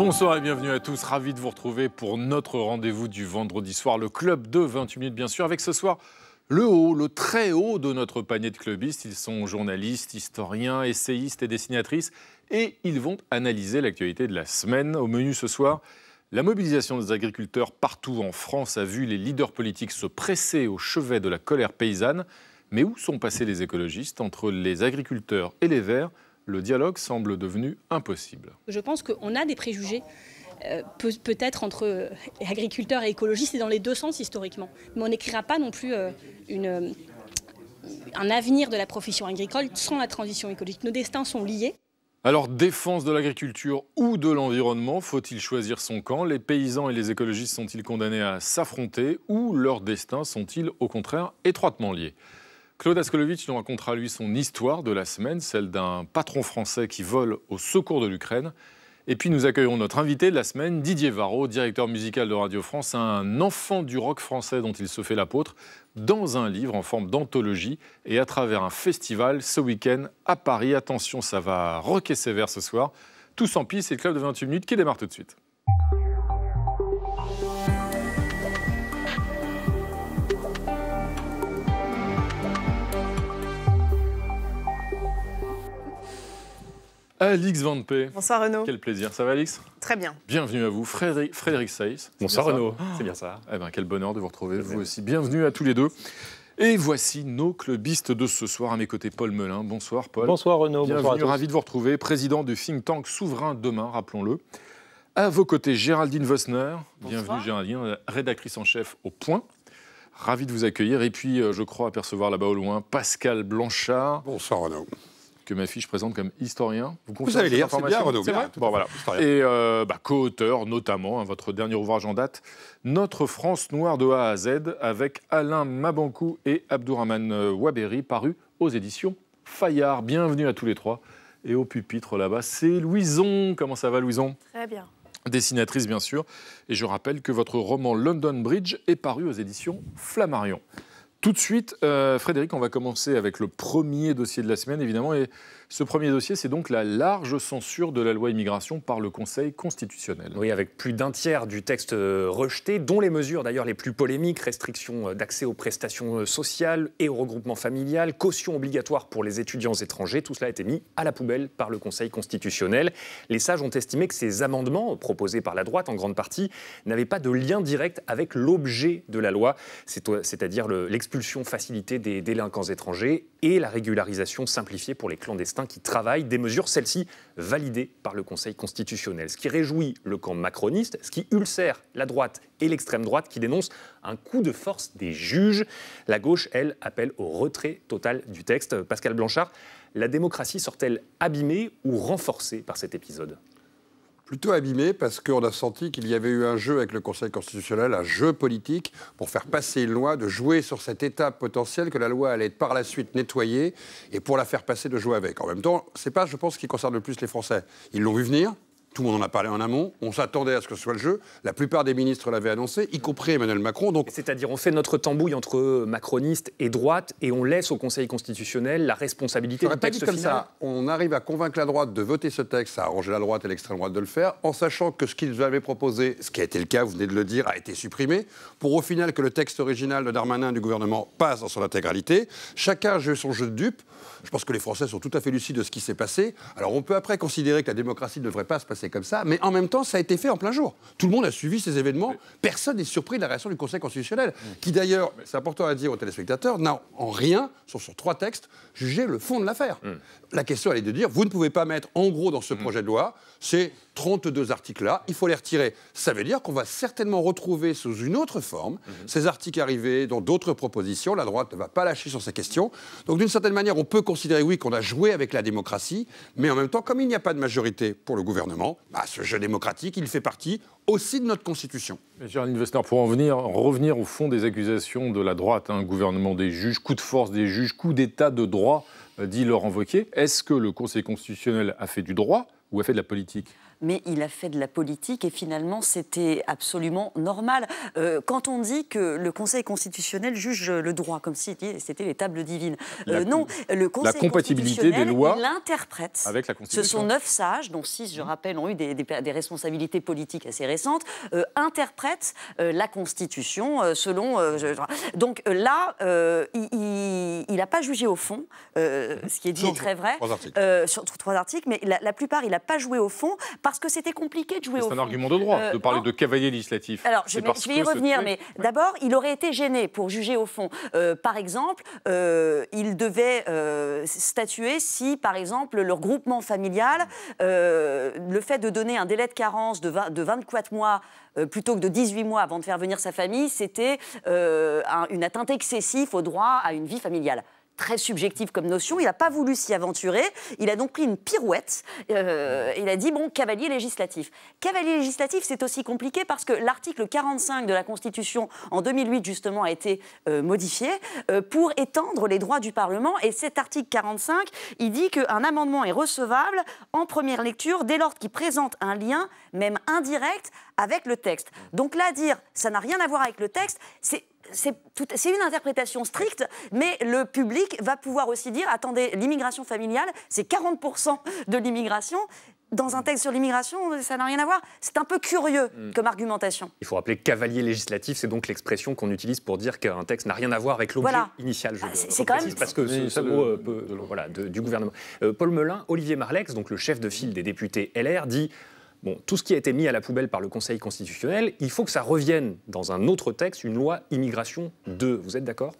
Bonsoir et bienvenue à tous. Ravi de vous retrouver pour notre rendez-vous du vendredi soir, le club de 28 minutes, bien sûr, avec ce soir. Le haut, le très haut de notre panier de clubistes, ils sont journalistes, historiens, essayistes et dessinatrices, et ils vont analyser l'actualité de la semaine. Au menu ce soir, la mobilisation des agriculteurs partout en France a vu les leaders politiques se presser au chevet de la colère paysanne. Mais où sont passés les écologistes Entre les agriculteurs et les Verts, le dialogue semble devenu impossible. Je pense qu'on a des préjugés. Euh, peut-être entre euh, agriculteurs et écologistes, c'est dans les deux sens historiquement. Mais on n'écrira pas non plus euh, un avenir de la profession agricole sans la transition écologique. Nos destins sont liés. Alors, défense de l'agriculture ou de l'environnement, faut-il choisir son camp Les paysans et les écologistes sont-ils condamnés à s'affronter ou leurs destins sont-ils au contraire étroitement liés Claude Askolovitch nous racontera lui son histoire de la semaine, celle d'un patron français qui vole au secours de l'Ukraine. Et puis nous accueillerons notre invité de la semaine, Didier Varro, directeur musical de Radio France, un enfant du rock français dont il se fait l'apôtre, dans un livre en forme d'anthologie et à travers un festival ce week-end à Paris. Attention, ça va rocker sévère ce soir. Tous en piste, c'est le club de 28 minutes qui démarre tout de suite. Alix Van P. Bonsoir Renaud. Quel plaisir, ça va Alix Très bien. Bienvenue à vous, Frédéric, Frédéric Bonsoir Renaud. C'est bien ça. Eh ben, quel bonheur de vous retrouver, vous aussi. Bienvenue à tous les deux. Et voici nos clubistes de ce soir. À mes côtés, Paul Melin. Bonsoir Paul. Bonsoir Renaud. Bienvenue, ravi de vous retrouver. Président du think tank Souverain Demain, rappelons-le. À vos côtés, Géraldine Vosner. Bienvenue Géraldine, rédactrice en chef au Point. Ravi de vous accueillir. Et puis, euh, je crois apercevoir là-bas au loin Pascal Blanchard. Bonsoir Renaud que ma fille, présente comme historien. Vous, savez c'est bien, Et co-auteur, notamment, hein, votre dernier ouvrage en date, Notre France noire de A à Z, avec Alain Mabankou et Abdourahman euh, Waberi, paru aux éditions Fayard. Bienvenue à tous les trois. Et au pupitre là-bas, c'est Louison. Comment ça va, Louison Très bien. Dessinatrice, bien sûr. Et je rappelle que votre roman London Bridge est paru aux éditions Flammarion. Tout de suite, euh, Frédéric, on va commencer avec le premier dossier de la semaine, évidemment, et ce premier dossier, c'est donc la large censure de la loi immigration par le Conseil constitutionnel. Oui, avec plus d'un tiers du texte euh, rejeté, dont les mesures d'ailleurs les plus polémiques, restrictions euh, d'accès aux prestations euh, sociales et au regroupement familial, caution obligatoire pour les étudiants étrangers, tout cela a été mis à la poubelle par le Conseil constitutionnel. Les sages ont estimé que ces amendements proposés par la droite en grande partie n'avaient pas de lien direct avec l'objet de la loi, c'est-à-dire l'expulsion facilitée des délinquants étrangers et la régularisation simplifiée pour les clandestins qui travaillent, des mesures, celles-ci, validées par le Conseil constitutionnel. Ce qui réjouit le camp macroniste, ce qui ulcère la droite et l'extrême droite qui dénonce un coup de force des juges. La gauche, elle, appelle au retrait total du texte. Pascal Blanchard, la démocratie sort-elle abîmée ou renforcée par cet épisode plutôt abîmé parce qu'on a senti qu'il y avait eu un jeu avec le Conseil constitutionnel, un jeu politique pour faire passer une loi, de jouer sur cette étape potentielle que la loi allait être par la suite nettoyée et pour la faire passer de jouer avec. En même temps, c'est pas, je pense, ce qui concerne le plus les Français. Ils l'ont vu venir. Tout le monde en a parlé en amont. On s'attendait à ce que ce soit le jeu. La plupart des ministres l'avaient annoncé, y compris Emmanuel Macron. Donc, c'est-à-dire, on fait notre tambouille entre macronistes et droite, et on laisse au Conseil constitutionnel la responsabilité du texte comme final. Ça. On arrive à convaincre la droite de voter ce texte, à arranger la droite et l'extrême droite de le faire, en sachant que ce qu'ils avaient proposé, ce qui a été le cas, vous venez de le dire, a été supprimé, pour au final que le texte original de Darmanin du gouvernement passe dans son intégralité. Chacun a son jeu de dupe. Je pense que les Français sont tout à fait lucides de ce qui s'est passé. Alors, on peut après considérer que la démocratie ne devrait pas se passer c'est comme ça. Mais en même temps, ça a été fait en plein jour. Tout le monde a suivi ces événements. Personne n'est surpris de la réaction du Conseil constitutionnel, qui d'ailleurs, c'est important à dire aux téléspectateurs, n'a en rien, sur, sur trois textes, jugé le fond de l'affaire. Mm. La question, elle est de dire, vous ne pouvez pas mettre, en gros, dans ce mm. projet de loi, ces 32 articles-là, il faut les retirer. Ça veut dire qu'on va certainement retrouver sous une autre forme mm-hmm. ces articles arrivés dans d'autres propositions. La droite ne va pas lâcher sur ces questions. Donc, d'une certaine manière, on peut considérer, oui, qu'on a joué avec la démocratie, mais en même temps, comme il n'y a pas de majorité pour le gouvernement, bah, ce jeu démocratique, il fait partie aussi de notre Constitution. Géraldine Wessner, pour en revenir au fond des accusations de la droite, un hein, gouvernement des juges, coup de force des juges, coup d'état de droit, euh, dit Laurent Wauquiez, est-ce que le Conseil constitutionnel a fait du droit ou a fait de la politique mais il a fait de la politique et finalement c'était absolument normal. Euh, quand on dit que le Conseil constitutionnel juge le droit, comme si c'était les tables divines, euh, non, le Conseil la compatibilité des lois Avec la Constitution. Ce sont neuf sages, dont six, je mmh. rappelle, ont eu des, responsabilités politiques assez récentes, Interprète euh, interprètent la Constitution selon. donc là, il n'a pas jugé au fond, ce qui est dit est très vrai, sur trois articles, mais la, plupart, il n'a pas joué au fond parce que c'était compliqué de jouer au C'est un argument de droit de euh, parler de cavalier législatif. Alors, je, vais, y revenir, mais d'abord, il aurait été gêné pour juger au fond. Euh, par exemple, euh, il devait statuer si, par exemple, le regroupement familial, le fait de donner un délai de carence de, 24 mois plutôt que de 18 mois avant de faire venir sa famille, c'était une atteinte excessive au droit à une vie familiale très subjective comme notion. Il n'a pas voulu s'y aventurer. Il a donc pris une pirouette. Euh, il a dit, bon, cavalier législatif. Cavalier législatif, c'est aussi compliqué parce que l'article 45 de la Constitution, en 2008, justement, a été euh, modifié euh, pour étendre les droits du Parlement. Et cet article 45, il dit qu'un amendement est recevable en première lecture dès lors qu'il présente un lien, même indirect, avec le texte. Donc là, dire, ça n'a rien à voir avec le texte, c'est c'est une interprétation stricte, mais le public va pouvoir aussi dire, attendez, l'immigration familiale, c'est 40% de l'immigration, dans un texte sur l'immigration, ça n'a rien à voir. C'est un peu curieux hmm. comme argumentation. Il faut rappeler cavalier législatif, c'est donc l'expression qu'on utilise pour dire qu'un texte n'a rien à voir avec l'objet initial. Je ah, c'est quand parce que ce, mot euh, du gouvernement. Euh, Paul Melun, Olivier Marlex, donc le chef de file des députés LR, dit Bon, tout ce qui a été mis à la poubelle par le Conseil constitutionnel, il faut que ça revienne dans un autre texte, une loi immigration 2. Vous êtes d'accord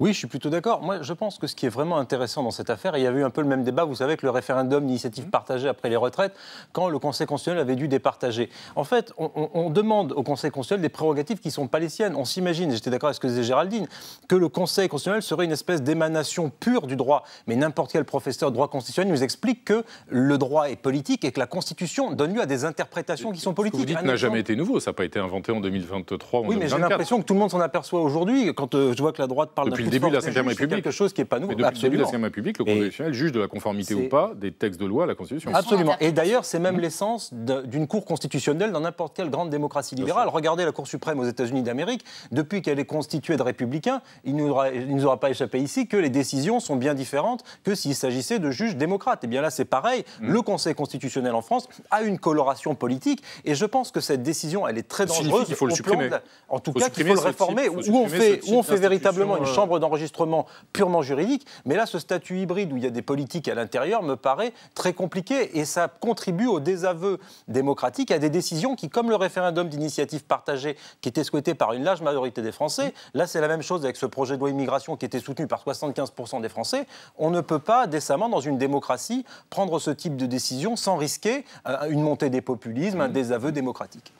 oui, je suis plutôt d'accord. Moi, je pense que ce qui est vraiment intéressant dans cette affaire, il y avait eu un peu le même débat, vous savez, avec le référendum d'initiative mmh. partagée après les retraites, quand le Conseil constitutionnel avait dû départager. En fait, on, demande au Conseil constitutionnel des prérogatives qui ne sont pas les siennes. On s'imagine, j'étais d'accord avec ce que disait Géraldine, que le Conseil constitutionnel serait une espèce d'émanation pure du droit. Mais n'importe quel professeur de droit constitutionnel nous explique que le droit est politique et que la Constitution donne lieu à des interprétations qui sont politiques. Ce que n'a jamais été nouveau, ça n'a pas été inventé en 2023. oui, mais j'ai l'impression que tout le monde s'en aperçoit aujourd'hui. Quand euh, je vois que la droite parle de c'est début de la République. quelque chose qui n'est pas nouveau. Mais le début de la République, le Constitutionnel juge de la conformité ou pas des textes de loi à la Constitution. Absolument. Et d'ailleurs, c'est même l'essence d'une Cour constitutionnelle dans n'importe quelle grande démocratie libérale. Regardez la Cour suprême aux États-Unis d'Amérique. Depuis qu'elle est constituée de républicains, il ne nous, nous, aura pas échappé ici que les décisions sont bien différentes que s'il s'agissait de juges démocrates. Et eh bien là, c'est pareil. Mm. Le Conseil constitutionnel en France a une coloration politique et je pense que cette décision, elle est très dangereuse. Il faut le supprimer. en tout cas, qu'il faut le réformer. où on fait, où on fait véritablement une chambre d'enregistrement purement juridique, mais là, ce statut hybride où il y a des politiques à l'intérieur me paraît très compliqué et ça contribue au désaveu démocratique, à des décisions qui, comme le référendum d'initiative partagée qui était souhaité par une large majorité des Français, là, c'est la même chose avec ce projet de loi immigration qui était soutenu par 75% des Français, on ne peut pas décemment, dans une démocratie, prendre ce type de décision sans risquer euh, une montée des populismes, un mmh. désaveu démocratique.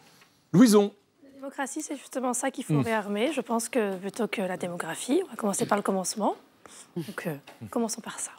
Louison, démocratie, c'est justement ça qu'il faut mm. réarmer. Je pense que plutôt que la démographie, on va commencer par le commencement. Donc, euh, mm. commençons par ça.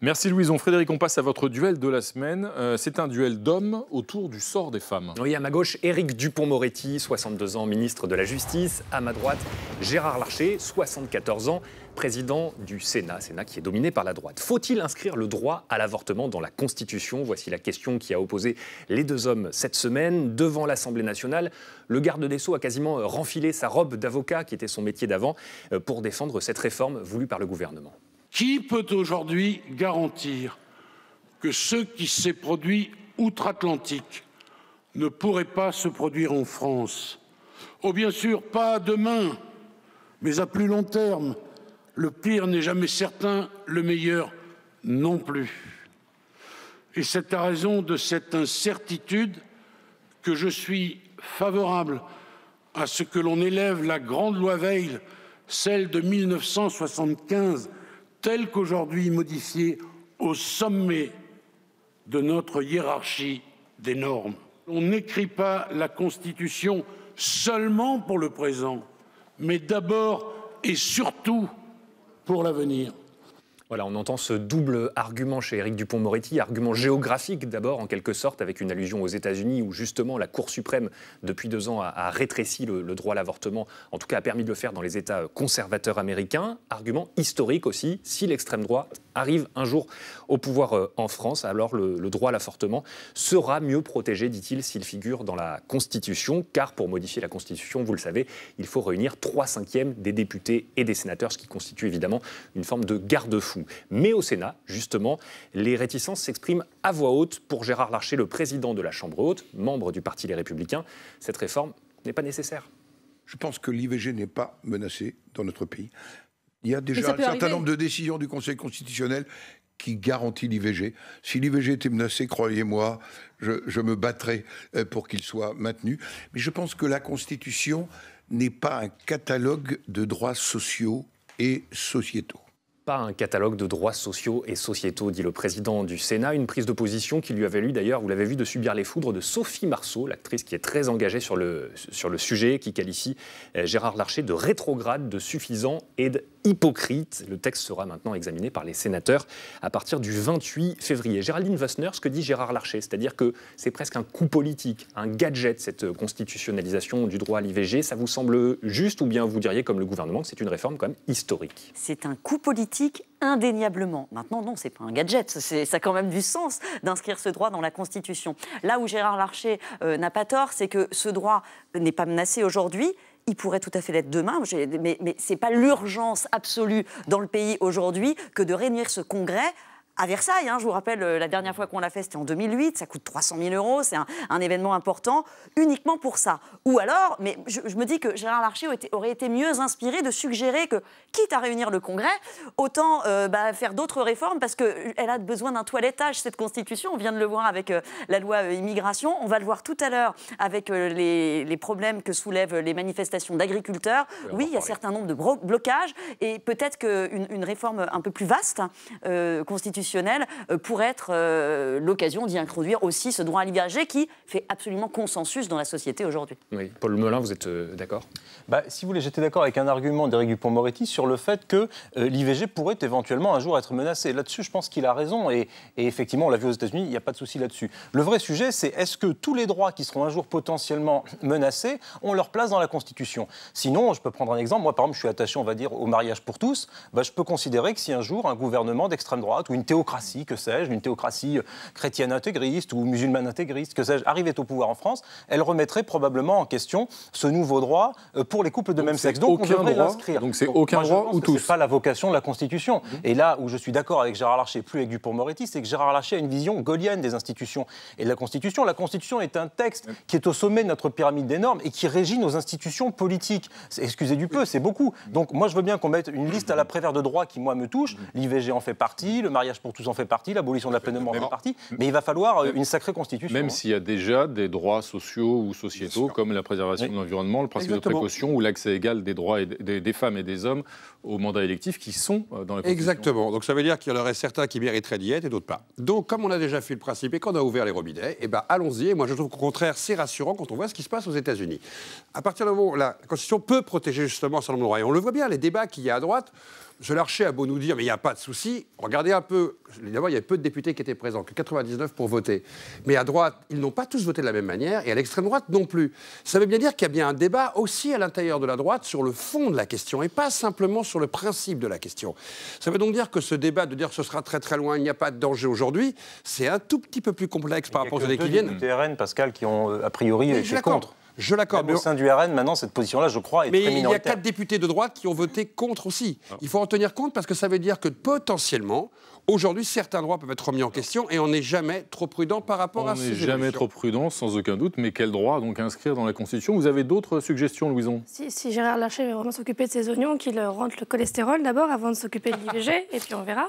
Merci Louison. Frédéric, on passe à votre duel de la semaine. Euh, c'est un duel d'hommes autour du sort des femmes. Oui, à ma gauche, Éric Dupont-Moretti, 62 ans, ministre de la Justice. À ma droite, Gérard Larcher, 74 ans, président du Sénat, Sénat qui est dominé par la droite. Faut-il inscrire le droit à l'avortement dans la Constitution Voici la question qui a opposé les deux hommes cette semaine devant l'Assemblée nationale. Le garde des Sceaux a quasiment euh, renfilé sa robe d'avocat, qui était son métier d'avant, euh, pour défendre cette réforme voulue par le gouvernement. Qui peut aujourd'hui garantir que ce qui s'est produit outre-Atlantique ne pourrait pas se produire en France Oh, bien sûr, pas demain, mais à plus long terme. Le pire n'est jamais certain, le meilleur non plus. Et c'est à raison de cette incertitude que je suis favorable à ce que l'on élève la grande loi Veil, celle de 1975, telle qu'aujourd'hui modifiée au sommet de notre hiérarchie des normes. On n'écrit pas la Constitution seulement pour le présent, mais d'abord et surtout pour l'avenir. Voilà, on entend ce double argument chez Éric Dupont-Moretti, argument géographique d'abord en quelque sorte, avec une allusion aux États-Unis où justement la Cour suprême depuis deux ans a, rétréci le, droit à l'avortement, en tout cas a permis de le faire dans les États conservateurs américains. Argument historique aussi, si l'extrême droite arrive un jour au pouvoir euh, en France, alors le, droit à l'avortement sera mieux protégé, dit-il, s'il figure dans la Constitution, car pour modifier la Constitution, vous le savez, il faut réunir trois cinquièmes des députés et des sénateurs, ce qui constitue évidemment une forme de garde-fou. Mais au Sénat, justement, les réticences s'expriment à voix haute pour Gérard Larcher, le président de la Chambre haute, membre du Parti Les Républicains. Cette réforme n'est pas nécessaire. Je pense que l'IVG n'est pas menacée dans notre pays. Il y a déjà un certain nombre de décisions du Conseil constitutionnel qui garantit l'IVG. Si l'IVG était menacé, croyez-moi, je, me battrais euh, pour qu'il soit maintenu. Mais je pense que la Constitution n'est pas un catalogue de droits sociaux et sociétaux. Pas un catalogue de droits sociaux et sociétaux, dit le président du Sénat. Une prise de position qui lui avait lu d'ailleurs, vous l'avez vu, de subir les foudres de Sophie Marceau, l'actrice qui est très engagée sur le, sur le sujet, qui qualifie euh, Gérard Larcher de rétrograde, de suffisant et de hypocrite. Le texte sera maintenant examiné par les sénateurs à partir du 28 février. Géraldine Wassner, ce que dit Gérard Larcher, c'est-à-dire que c'est presque un coup politique, un gadget, cette constitutionnalisation du droit à l'IVG, ça vous semble juste ou bien vous diriez, comme le gouvernement, que c'est une réforme quand historique C'est un coup politique indéniablement. Maintenant, non, c'est pas un gadget, ça a quand même du sens d'inscrire ce droit dans la Constitution. Là où Gérard Larcher euh, n'a pas tort, c'est que ce droit n'est pas menacé aujourd'hui, il pourrait tout à fait l'être demain, mais, mais ce n'est pas l'urgence absolue dans le pays aujourd'hui que de réunir ce congrès à Versailles. Hein. je vous rappelle, euh, la dernière fois qu'on l'a fait, c'était en 2008. Ça coûte 300 000 euros. C'est un, événement important uniquement pour ça. Ou alors, mais je, me dis que Gérard Larcher aurait été, mieux inspiré de suggérer que, quitte à réunir le Congrès, autant euh, bah, faire d'autres réformes parce qu'elle euh, a besoin d'un toilettage, cette Constitution. On vient de le voir avec la loi immigration. On va le voir tout à l'heure avec les, problèmes que soulèvent les manifestations d'agriculteurs. Oui, il y a un certain nombre de blocages et peut-être qu'une une réforme un peu plus vaste, constitutionnelle, euh, pour pourrait être euh, l'occasion d'y introduire aussi ce droit à l'IVG qui fait absolument consensus dans la société aujourd'hui. Oui, Paul Melin, vous êtes euh, d'accord bah, Si vous voulez, j'étais d'accord avec un argument d'Éric Dupont-Moretti sur le fait que l'IVG pourrait éventuellement un jour être menacée. Là-dessus, je pense qu'il a raison et, effectivement, on l'a vu aux États-Unis, il n'y a pas de souci là-dessus. Le vrai sujet, c'est est-ce que tous les droits qui seront un jour potentiellement menacés ont leur place dans la Constitution Sinon, je peux prendre un exemple. Moi, par exemple, je suis attaché, on va dire, au mariage pour tous. Bah, je peux considérer que si un jour un gouvernement d'extrême droite ou une théorie que sais-je, une théocratie euh, chrétienne intégriste ou musulmane intégriste, que sais-je, arrivait au pouvoir en France, elle remettrait probablement en question ce nouveau droit euh, pour les couples de même sexe. Donc aucun on devrait l'inscrire. Donc c'est aucun droit ou tous. C'est pas la vocation de la Constitution. Mhm. Et là où je suis d'accord avec Gérard Larcher, plus avec Dupont-Moretti, c'est que Gérard Larcher a une vision gaulienne des institutions et de la Constitution. La Constitution est un texte qui est au sommet de notre pyramide des normes et qui régit nos institutions politiques. Excusez du peu, c'est beaucoup. Mhm. Donc moi je veux bien qu'on mette une liste à la prévère de droits qui moi me touche. Mhm. L'IVG en fait partie, le mariage pour tout tous en fait partie, l'abolition de la peine de mort en fait partie, mais il va falloir euh, une sacrée constitution. Même hein. s'il y a déjà des droits sociaux ou sociétaux, comme la préservation de l'environnement, le principe de précaution ou l'accès égal des droits des, femmes et des hommes au mandat électif qui sont euh, dans les Exactement. Donc ça veut dire qu'il y en aurait certains qui mériteraient d'y être et d'autres pas. Donc comme on a déjà fait le principe et qu'on a ouvert les robinets, eh ben allons-y. moi je trouve qu'au contraire c'est rassurant quand on voit ce qui se passe aux États-Unis. À partir du moment où la Constitution peut protéger justement son certain droits, et on le voit bien, les débats qu'il y a à droite je l'archais à beau nous dire, mais il n'y a pas de souci. Regardez un peu, d'abord, il y a peu de députés qui étaient présents, que 99 pour voter. Mais à droite, ils n'ont pas tous voté de la même manière, et à l'extrême droite non plus. Ça veut bien dire qu'il y a bien un débat aussi à l'intérieur de la droite sur le fond de la question, et pas simplement sur le principe de la question. Ça veut donc dire que ce débat de dire ce sera très très loin, il n'y a pas de danger aujourd'hui, c'est un tout petit peu plus complexe par rapport aux années qui viennent. RN, Pascal, qui ont euh, a priori été contre. Je l'accorde. au sein du RN, maintenant, cette position-là, je crois, est mais très minoritaire. Mais il y a quatre députés de droite qui ont voté contre aussi. Ah. Il faut en tenir compte parce que ça veut dire que potentiellement, aujourd'hui, certains droits peuvent être remis en question et on n'est jamais trop prudent par rapport à ce On n'est jamais trop prudent, sans aucun doute, mais quel droit donc inscrire dans la Constitution Vous avez d'autres suggestions, Louison si, Gérard Larcher veut vraiment s'occuper de ses oignons, qu'il rentre le cholestérol d'abord avant de s'occuper de l'IVG, et puis on verra.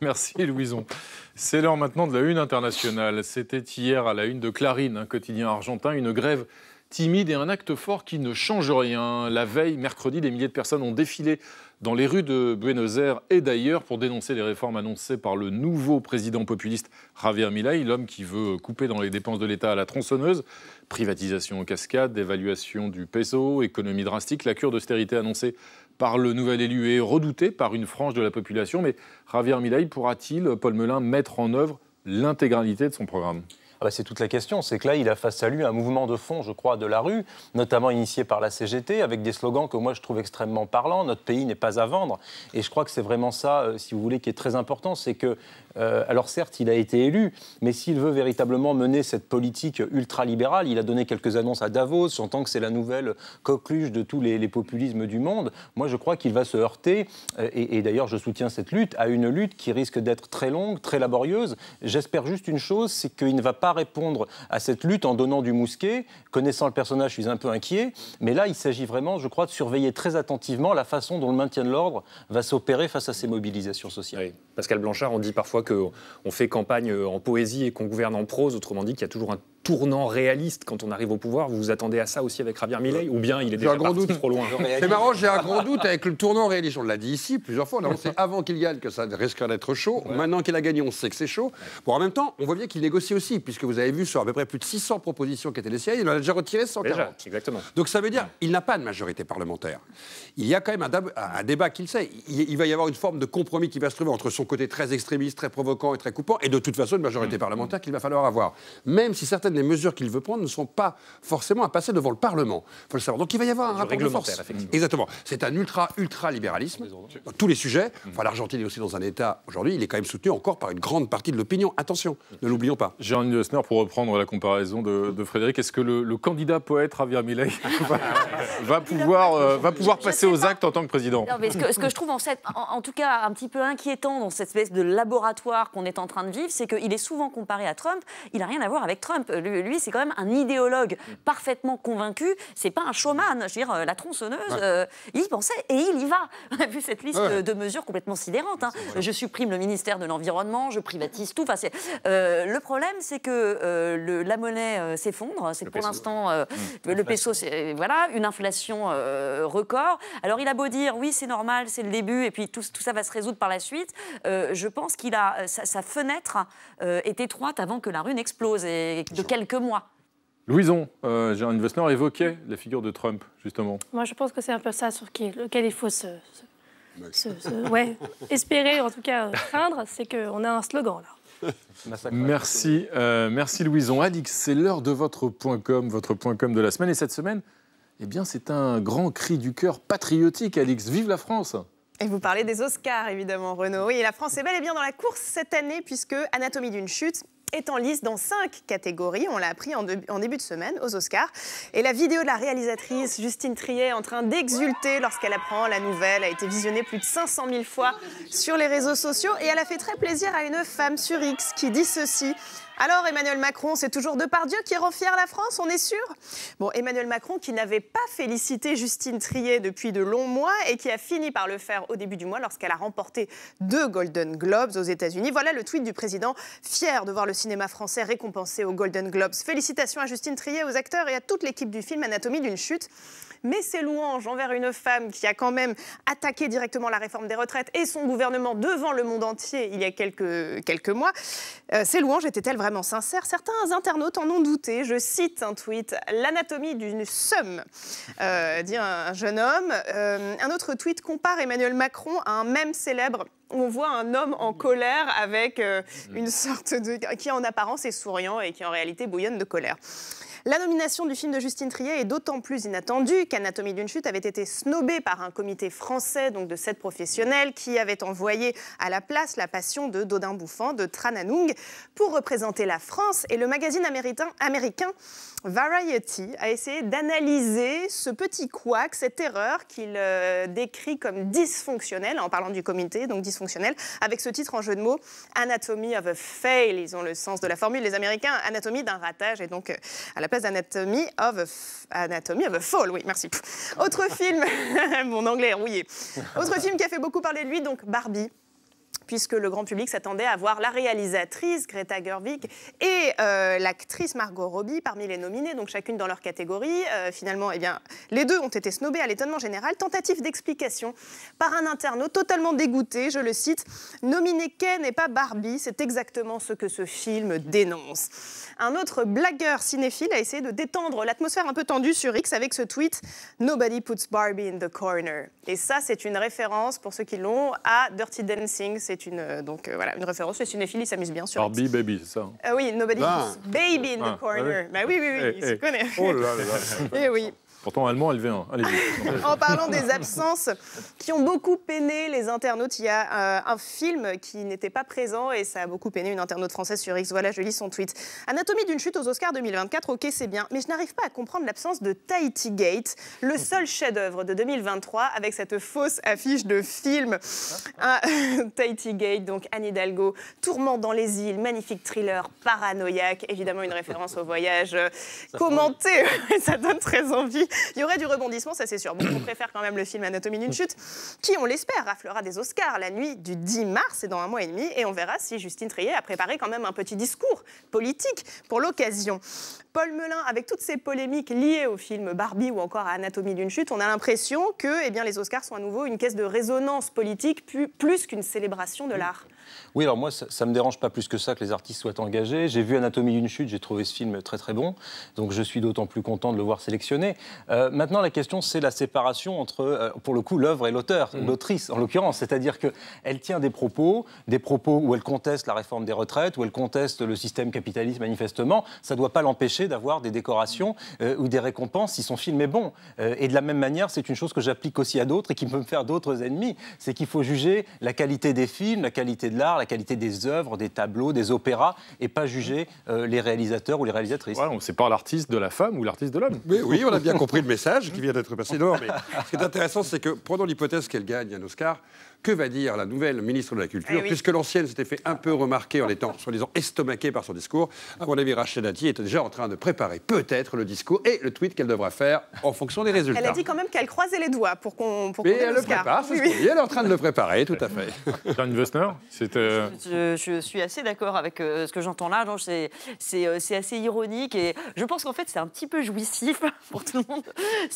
Merci Louison. C'est l'heure maintenant de la une internationale. C'était hier à la une de Clarine, un quotidien argentin, une grève timide et un acte fort qui ne change rien. La veille, mercredi, des milliers de personnes ont défilé dans les rues de Buenos Aires et d'ailleurs pour dénoncer les réformes annoncées par le nouveau président populiste Javier Milei, l'homme qui veut couper dans les dépenses de l'État à la tronçonneuse, privatisation en cascade, dévaluation du peso, économie drastique, la cure d'austérité annoncée par le nouvel élu est redoutée par une frange de la population. Mais Javier Milei pourra-t-il, Paul Melun, mettre en œuvre l'intégralité de son programme ah bah, c'est toute la question. C'est que là, il a face à lui un mouvement de fond, je crois, de la rue, notamment initié par la CGT, avec des slogans que moi je trouve extrêmement parlants. Notre pays n'est pas à vendre. Et je crois que c'est vraiment ça, euh, si vous voulez, qui est très important. C'est que euh, alors certes, il a été élu, mais s'il veut véritablement mener cette politique ultralibérale, il a donné quelques annonces à Davos, en tant que c'est la nouvelle coqueluche de tous les, populismes du monde. Moi, je crois qu'il va se heurter, euh, et, d'ailleurs je soutiens cette lutte, à une lutte qui risque d'être très longue, très laborieuse. J'espère juste une chose, c'est qu'il ne va pas répondre à cette lutte en donnant du mousquet. Connaissant le personnage, je suis un peu inquiet, mais là, il s'agit vraiment, je crois, de surveiller très attentivement la façon dont le maintien de l'ordre va s'opérer face à ces mobilisations sociales. Pascal Blanchard, on dit parfois qu'on fait campagne en poésie et qu'on gouverne en prose, autrement dit qu'il y a toujours un tournant réaliste quand on arrive au pouvoir. Vous vous attendez à ça aussi avec Javier Milei Ou bien il est déjà doute. trop loin C'est marrant, j'ai un grand doute avec le tournant réaliste. On l'a dit ici plusieurs fois. on sait avant qu'il gagne que ça risquerait d'être chaud. Maintenant qu'il a gagné, on sait que c'est chaud. Bon, en même temps, on voit bien qu'il négocie aussi, puisque vous avez vu sur à peu près plus de 600 propositions qui étaient les il en a déjà retiré 140. exactement. Donc ça veut dire qu'il n'a pas de majorité parlementaire. Il y a quand même un, débat qu'il sait. Il, va y avoir une forme de compromis qui va se trouver entre son côté très extrémiste, très provocant et très coupant, et de toute façon une majorité mmh. parlementaire qu'il va falloir avoir. Même si certaines les mesures qu'il veut prendre ne sont pas forcément à passer devant le Parlement. Il faut le savoir. Donc il va y avoir un rappel rapport de force. Exactement. C'est un ultra, ultra libéralisme dans tous les sujets. Mm. Enfin, l'Argentine est aussi dans un état aujourd'hui. Il est quand même soutenu encore par une grande partie de l'opinion. Attention, ne l'oublions pas. Jean-Yves pour reprendre la comparaison de, Frédéric, est-ce que le, candidat poète Javier Milei euh, va, pouvoir, va pouvoir passer aux actes en tant que président non, mais ce, que, je trouve en, en, en, tout cas un petit peu inquiétant dans cette espèce de laboratoire qu'on est en train de vivre, c'est qu'il est souvent comparé à Trump. Il n'a rien à voir avec Trump lui, c'est quand même un idéologue mm. parfaitement convaincu. C'est pas un showman. Je veux dire, euh, la tronçonneuse, euh, il y pensait et il y va. On a vu cette liste de mesures complètement sidérante. Hein. Je supprime le ministère de l'Environnement, je privatise tout. Enfin, euh, le problème, c'est que le, la monnaie s'effondre. C'est pour l'instant mm, le peso, voilà, une inflation record. Alors, il a beau dire, oui, c'est normal, c'est le début, et puis tout, tout, ça va se résoudre par la suite. je pense qu'il a sa, fenêtre est étroite avant que la rue explose. Et de quelques mois. Louison, euh, Gérard évoquait la figure de Trump, justement. Moi, je pense que c'est un peu ça sur qui, lequel il faut se, ouais, espérer, en tout cas euh, craindre, c'est qu'on a un slogan là. Merci, euh, merci Louison. Alix, c'est l'heure de votre point com, votre point com de la semaine. Et cette semaine, eh bien, c'est un grand cri du cœur patriotique, Alix. Vive la France et vous parlez des Oscars, évidemment, Renaud. Oui, la France est bel et bien dans la course cette année, puisque Anatomie d'une chute est en lice dans cinq catégories. On l'a appris en, début de semaine aux Oscars. Et la vidéo de la réalisatrice Justine Triet en train d'exulter lorsqu'elle apprend la nouvelle a été visionnée plus de 500 000 fois sur les réseaux sociaux et elle a fait très plaisir à une femme sur X qui dit ceci. Alors Emmanuel Macron, c'est toujours Depardieu qui rend fière la France, on est sûr Bon, Emmanuel Macron qui n'avait pas félicité Justine Trier depuis de longs mois et qui a fini par le faire au début du mois lorsqu'elle a remporté deux Golden Globes aux États-Unis. Voilà le tweet du président, fier de voir le cinéma français récompensé aux Golden Globes. Félicitations à Justine Trier, aux acteurs et à toute l'équipe du film Anatomie d'une chute mais ces louanges envers une femme qui a quand même attaqué directement la réforme des retraites et son gouvernement devant le monde entier il y a quelques, quelques mois, euh, ces louanges étaient-elles vraiment sincères Certains internautes en ont douté. Je cite un tweet L'anatomie d'une somme, euh, dit un, jeune homme. Euh, un autre tweet compare Emmanuel Macron à un même célèbre on voit un homme en colère avec une sorte de. qui en apparence est souriant et qui en réalité bouillonne de colère. La nomination du film de Justine Trier est d'autant plus inattendue qu'Anatomie d'une chute avait été snobée par un comité français donc de sept professionnels qui avait envoyé à la place la passion de Dodin Bouffant, de Trananung, pour représenter la France. Et le magazine américain, américain Variety a essayé d'analyser ce petit couac, cette erreur qu'il euh, décrit comme dysfonctionnelle, en parlant du comité, donc dysfonctionnelle, avec ce titre en jeu de mots, Anatomy of a Fail. Ils ont le sens de la formule, les Américains, anatomie d'un ratage. Et donc, euh, à la Anatomy of a, Anatomy of Fall. Oui, merci. Autre film, mon anglais est rouillé. Autre film qui a fait beaucoup parler de lui, donc Barbie puisque le grand public s'attendait à voir la réalisatrice Greta Gerwig et euh, l'actrice Margot Robbie parmi les nominés, donc chacune dans leur catégorie. Euh, finalement, eh bien, les deux ont été snobés à l'étonnement général. Tentative d'explication par un internaute totalement dégoûté, je le cite, nominé Ken et pas Barbie, c'est exactement ce que ce film dénonce. Un autre blagueur cinéphile a essayé de détendre l'atmosphère un peu tendue sur X avec ce tweet Nobody puts Barbie in the corner. Et ça, c'est une référence pour ceux qui l'ont à Dirty Dancing. C'est c'est une, euh, donc, euh, voilà, une référence. fille s'amuse bien sûr. Barbie, Baby, c'est ça hein. euh, Oui, Nobody ah. Baby in the ah, Corner. Bah oui. oui, oui, oui, eh, il se eh. connaît. Oh là là. Et eh oui. Pourtant, allemand, élevé Allez-y. en parlant des absences qui ont beaucoup peiné les internautes, il y a euh, un film qui n'était pas présent et ça a beaucoup peiné une internaute française sur X. Voilà, je lis son tweet. Anatomie d'une chute aux Oscars 2024, ok, c'est bien, mais je n'arrive pas à comprendre l'absence de Tahiti Gate, le seul chef-d'œuvre de 2023 avec cette fausse affiche de film. Ah, Tahiti Gate, donc Anne Hidalgo, Tourment dans les îles, magnifique thriller paranoïaque, évidemment une référence au voyage euh, commenté, ça donne très envie. Il y aurait du rebondissement, ça c'est sûr. Bon, on préfère quand même le film Anatomie d'une chute, qui, on l'espère, raflera des Oscars la nuit du 10 mars et dans un mois et demi. Et on verra si Justine Trier a préparé quand même un petit discours politique pour l'occasion. Paul Melun, avec toutes ces polémiques liées au film Barbie ou encore à Anatomie d'une chute, on a l'impression que eh bien, les Oscars sont à nouveau une caisse de résonance politique plus qu'une célébration de l'art. Oui, alors moi, ça ne me dérange pas plus que ça que les artistes soient engagés. J'ai vu Anatomie d'une chute, j'ai trouvé ce film très très bon, donc je suis d'autant plus content de le voir sélectionné. Euh, maintenant, la question, c'est la séparation entre, euh, pour le coup, l'œuvre et l'auteur, mm. l'autrice en l'occurrence. C'est-à-dire qu'elle tient des propos, des propos où elle conteste la réforme des retraites, où elle conteste le système capitaliste manifestement. Ça ne doit pas l'empêcher d'avoir des décorations euh, ou des récompenses si son film est bon. et de la même manière, c'est une chose que j'applique aussi à d'autres et qui peut me faire d'autres ennemis. C'est qu'il faut juger la qualité des films, la qualité l'art, la qualité des œuvres, des tableaux, des opéras, et pas juger euh, les réalisateurs ou les réalisatrices. Voilà, on pas l'artiste de la femme ou l'artiste de l'homme. oui, on a bien compris le message qui vient d'être passé. Non, mais ce qui est intéressant, c'est que, prenons l'hypothèse qu'elle gagne un Oscar, que va dire la nouvelle ministre de la Culture, eh puisque l'ancienne s'était fait un peu remarquer en étant, soi disant, estomaquée par son discours. À mon avis, Rachel Dati est déjà en train de préparer peut-être le discours et le tweet qu'elle devra faire en fonction des résultats. Elle a dit quand même qu'elle croisait les doigts pour qu'on. Mais elle le prépare, c'est Elle est en train de le préparer, tout à fait. Wessner, c'est. Euh, je, suis assez d'accord avec euh, ce que j'entends là. Euh, c'est assez ironique et je pense qu'en fait, c'est un petit peu jouissif pour tout le monde.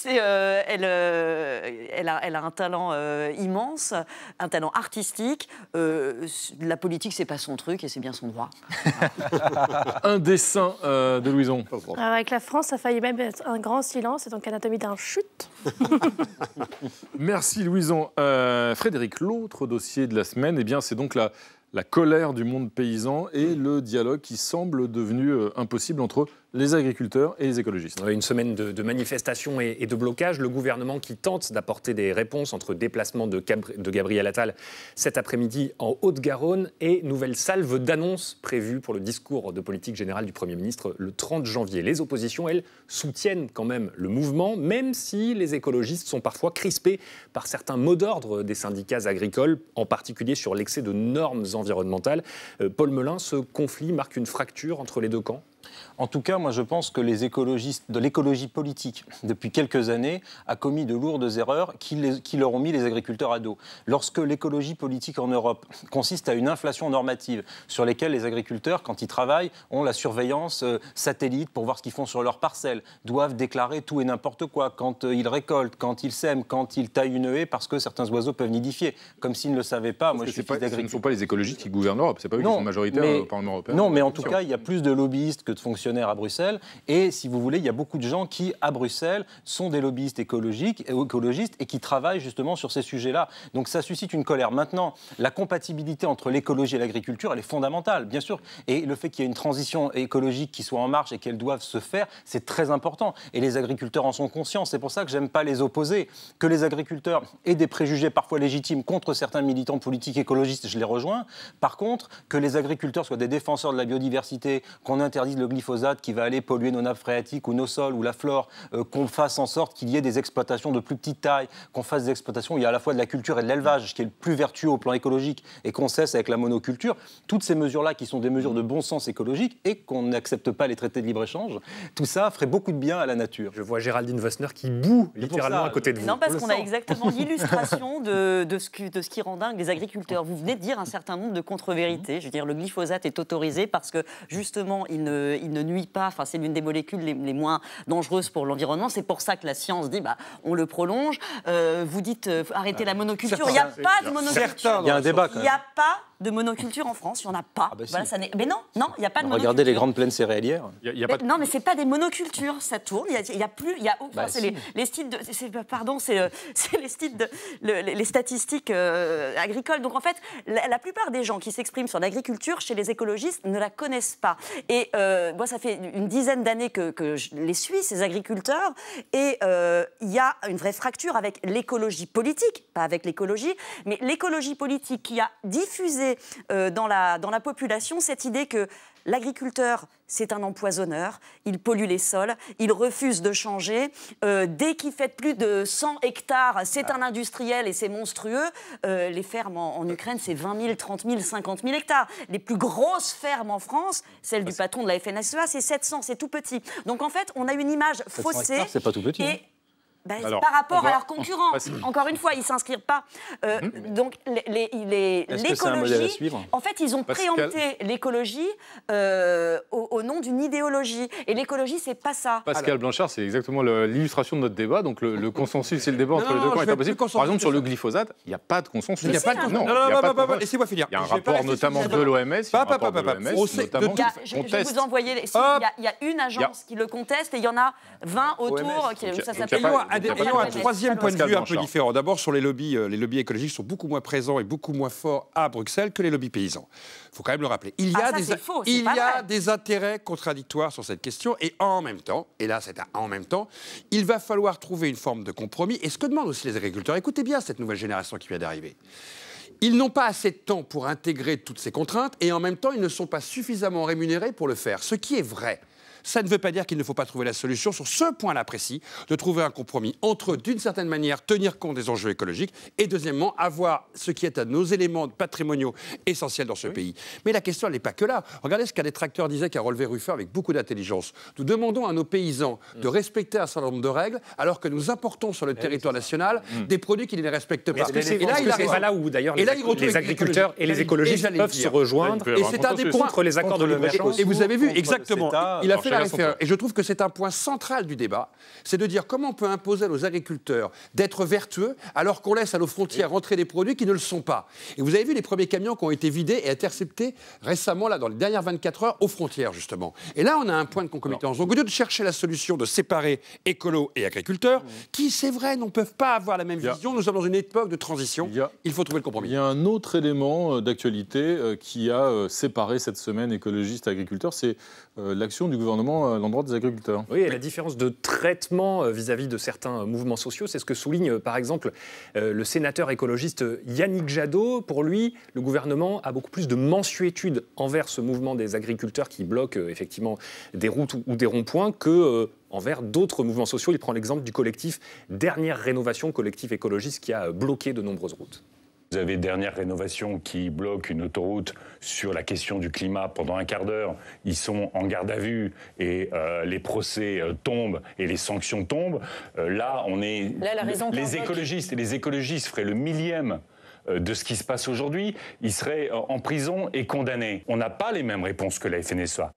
Elle, elle, a, elle a un talent immense un talent artistique. Euh, la politique, c'est pas son truc et c'est bien son droit. un dessin euh, de Louison. Ah, avec la France, ça failli même être un grand silence et donc anatomie d'un chute. Merci Louison. Euh, Frédéric, l'autre dossier de la semaine, et eh bien, c'est donc la, la colère du monde paysan et le dialogue qui semble devenu impossible entre les agriculteurs et les écologistes. Une semaine de, manifestations et, de blocages. Le gouvernement qui tente d'apporter des réponses entre déplacement de, de Gabriel Attal cet après-midi en Haute-Garonne et nouvelle salve d'annonces prévues pour le discours de politique générale du Premier ministre le 30 janvier. Les oppositions, elles, soutiennent quand même le mouvement, même si les écologistes sont parfois crispés par certains mots d'ordre des syndicats agricoles, en particulier sur l'excès de normes environnementales. Euh, Paul Melun, ce conflit marque une fracture entre les deux camps en tout cas, moi, je pense que les écologistes de l'écologie politique, depuis quelques années, a commis de lourdes erreurs qui, leur ont mis les agriculteurs à dos. Lorsque l'écologie politique en Europe consiste à une inflation normative sur lesquelles les agriculteurs, quand ils travaillent, ont la surveillance euh, satellite pour voir ce qu'ils font sur leurs parcelles, doivent déclarer tout et n'importe quoi quand euh, ils récoltent, quand ils sèment, quand ils taillent une haie, parce que certains oiseaux peuvent nidifier, comme s'ils ne le savaient pas. moi, je suis pas, ce ne sont pas les écologistes qui gouvernent l'Europe, c'est pas eux non, qui sont majoritaires au euh, Parlement européen. Hein. Non, mais en tout cas, il y a plus de lobbyistes que de fonctionnaires à Bruxelles. Et si vous voulez, il y a beaucoup de gens qui, à Bruxelles, sont des lobbyistes écologiques, et euh, écologistes et qui travaillent justement sur ces sujets-là. Donc ça suscite une colère. Maintenant, la compatibilité entre l'écologie et l'agriculture, elle est fondamentale, bien sûr. Et le fait qu'il y ait une transition écologique qui soit en marche et qu'elle doive se faire, c'est très important. Et les agriculteurs en sont conscients. C'est pour ça que j'aime pas les opposer. Que les agriculteurs aient des préjugés parfois légitimes contre certains militants politiques écologistes, je les rejoins. Par contre, que les agriculteurs soient des défenseurs de la biodiversité, qu'on interdise le glyphosate, qui va aller polluer nos nappes phréatiques ou nos sols ou la flore, euh, qu'on fasse en sorte qu'il y ait des exploitations de plus petite taille, qu'on fasse des exploitations où il y a à la fois de la culture et de l'élevage, ce qui est le plus vertueux au plan écologique, et qu'on cesse avec la monoculture. Toutes ces mesures-là qui sont des mesures de bon sens écologique et qu'on n'accepte pas les traités de libre-échange, tout ça ferait beaucoup de bien à la nature. Je vois Géraldine Vossner qui boue littéralement à côté de euh, vous. Non, parce qu'on a exactement l'illustration de, de, ce de ce qui rend dingue les agriculteurs. Vous venez de dire un certain nombre de contre-vérités. Je veux dire, le glyphosate est autorisé parce que justement, il ne, il nuit pas. Enfin, c'est l'une des molécules les, moins dangereuses pour l'environnement. C'est pour ça que la science dit, bah, on le prolonge. Euh, vous dites, euh, arrêtez ah, la monoculture. Il n'y a pas de monoculture. Il y a un débat. Il n'y a pas de monoculture en France. Il n'y en a pas. Ah bah mais non, il n'y a pas de monoculture. Regardez les grandes plaines céréalières. Non, mais, non, mais c'est pas des monocultures. Ça tourne. Il y a, plus. Il y a c'est les, styles de. Pardon, c'est les styles de. les, statistiques euh, agricoles. Donc en fait, la, plupart des gens qui s'expriment sur l'agriculture chez les écologistes ne la connaissent pas. Et euh, moi, ça fait une dizaine d'années que, je les suis, ces agriculteurs. Et euh, il y a une vraie fracture avec l'écologie politique, pas avec l'écologie, mais l'écologie politique qui a diffusé euh, dans, la, dans la population cette idée que l'agriculteur, c'est un empoisonneur, il pollue les sols, il refuse de changer. Euh, dès qu'il fait plus de 100 hectares, c'est ah. un industriel et c'est monstrueux. Euh, les fermes en, Ukraine, c'est 20 000, 30 000, 50 000 hectares. Les plus grosses fermes en France, celle du ah, patron de la FNSEA, c'est 700, c'est tout petit. Donc en fait, on a une image faussée. C'est pas tout petit. Et hein. Bah, par rapport à leurs concurrents. Encore une fois, ils ne s'inscrivent pas. Euh, mhm. Donc, l'écologie. En fait, ils ont préempté l'écologie euh, au, nom d'une idéologie. Et l'écologie, c'est pas ça. Pascal Blanchard, c'est exactement l'illustration de notre débat. Donc, le, consensus et le débat entre les deux camps est impossible. Par exemple, sur le glyphosate, il n'y a pas de consensus. Il n'y a pas de consensus. Non, c'est finir. Il y a un rapport notamment de l'OMS. Oh, je vais vous envoyer. Il y a une agence qui le conteste et il y en a 20 autour. Ça s'appelle ayons un troisième point de vue un peu différent. D'abord, sur les lobbies, euh, les lobbies écologiques sont beaucoup moins présents et beaucoup moins forts à Bruxelles que les lobbies paysans. Il faut quand même le rappeler. Il y ah, a, des, il y a des intérêts contradictoires sur cette question et en même temps, et là en même temps, il va falloir trouver une forme de compromis. Et ce que demandent aussi les agriculteurs, écoutez bien cette nouvelle génération qui vient d'arriver. Ils n'ont pas assez de temps pour intégrer toutes ces contraintes et en même temps, ils ne sont pas suffisamment rémunérés pour le faire, ce qui est vrai. Ça ne veut pas dire qu'il ne faut pas trouver la solution sur ce point-là précis, de trouver un compromis entre, d'une certaine manière, tenir compte des enjeux écologiques et, deuxièmement, avoir ce qui est à nos éléments patrimoniaux essentiels dans ce pays. Mais la question, n'est pas que là. Regardez ce qu'un détracteur disait a relevé Ruffin avec beaucoup d'intelligence. Nous demandons à nos paysans mm. de respecter un certain nombre de règles, alors que nous importons sur le eh territoire national mm. des produits qui ne les respectent pas. Et, et là, il là où, d'ailleurs, les, agriculteurs et les écologistes peuvent se rejoindre. Et c'est un des points contre les accords de le Et vous avez vu, exactement. Il a fait et je trouve que c'est un point central du débat, c'est de dire comment on peut imposer à nos agriculteurs d'être vertueux alors qu'on laisse à nos frontières rentrer des produits qui ne le sont pas. Et vous avez vu les premiers camions qui ont été vidés et interceptés récemment, là, dans les dernières 24 heures, aux frontières, justement. Et là, on a un point de concomitance. Donc, au lieu de chercher la solution de séparer écolo et agriculteurs, qui, c'est vrai, ne peuvent pas avoir la même vision, nous sommes dans une époque de transition, il faut trouver le compromis. Il y a un autre élément euh, d'actualité euh, qui a euh, séparé cette semaine écologistes et agriculteurs, c'est l'action du gouvernement euh, des agriculteurs. Oui, la différence de traitement euh, vis-à-vis de certains euh, mouvements sociaux, c'est ce que souligne par exemple le sénateur écologiste Yannick Jadot. Pour lui, le gouvernement a beaucoup plus de mensuétude envers ce mouvement des agriculteurs qui bloque effectivement des routes ou des ronds-points que envers d'autres mouvements sociaux. Il prend l'exemple du collectif Dernière Rénovation, collectif écologiste qui a bloqué de nombreuses routes. Vous avez dernière rénovation qui bloque une autoroute sur la question du climat pendant un quart d'heure. Ils sont en garde à vue et euh, les procès euh, tombent et les sanctions tombent. Euh, là, on est la raison les, les écologistes et les écologistes feraient le millième de ce qui se passe aujourd'hui, ils seraient en prison et condamnés. On n'a pas les mêmes réponses que la FNSA.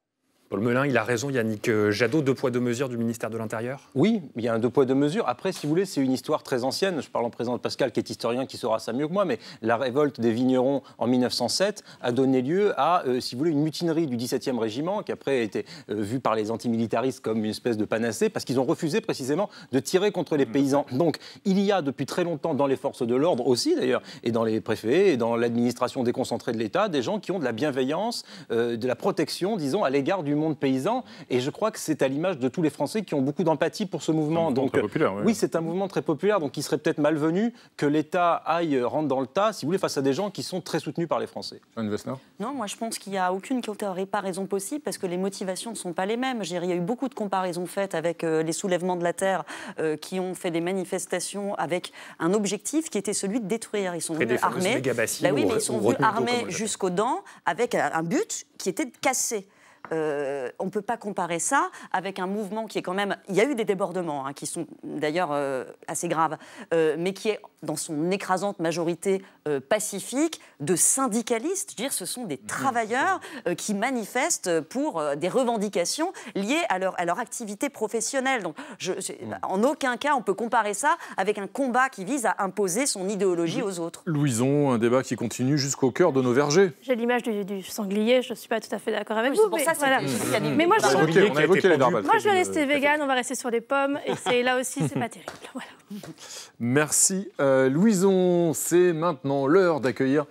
Paul Melun, il a raison, Yannick euh, Jadot, deux poids, deux mesures du ministère de l'Intérieur Oui, il y a un deux poids, deux mesures. Après, si vous voulez, c'est une histoire très ancienne. Je parle en présent de Pascal, qui est historien, qui saura ça mieux que moi, mais la révolte des vignerons en 1907 a donné lieu à, euh, si vous voulez, une mutinerie du 17e régiment, qui après a été euh, vue par les antimilitaristes comme une espèce de panacée, parce qu'ils ont refusé précisément de tirer contre les mm. paysans. Donc, il y a depuis très longtemps dans les forces de l'ordre aussi, d'ailleurs, et dans les préfets, et dans l'administration déconcentrée de l'État, des gens qui ont de la bienveillance, de la protection, disons, à l'égard du monde paysan. Et je crois que c'est à l'image de tous les Français qui ont beaucoup d'empathie pour ce mouvement. donc, oui, c'est un mouvement très populaire. Donc, il serait peut-être malvenu que l'État aille euh, rentre dans le tas, si vous voulez, face à des gens qui sont très soutenus par les Français. Non, moi, je pense qu'il n'y a aucune pas raison possible parce que les motivations ne sont pas les mêmes. Dire, il y a eu beaucoup de comparaisons faites avec euh, les soulèvements de la terre euh, qui ont fait des manifestations avec un objectif qui était celui de détruire. Ils sont venus armés. Bah oui, mais ils sont venus armés jusqu'aux dents avec un but qui était de casser. Euh, on ne peut pas comparer ça avec un mouvement qui est quand même. Il y a eu des débordements hein, qui sont d'ailleurs euh, assez graves, euh, mais qui est dans son écrasante majorité pacifique de syndicalistes. Je veux dire, ce sont des travailleurs qui manifestent pour des revendications liées à leur, à leur activité professionnelle. Donc, je, bah, en aucun cas, on peut comparer ça avec un combat qui vise à imposer son idéologie aux autres. Louison, un débat qui continue jusqu'au cœur de nos vergers. J'ai l'image du, du, sanglier, je ne suis pas tout à fait d'accord avec vous. Mais mm. moi, je, vais rester vegan, on va rester sur les pommes, et c'est là aussi, c'est pas terrible. Merci euh, Louison, c'est maintenant l'heure d'accueillir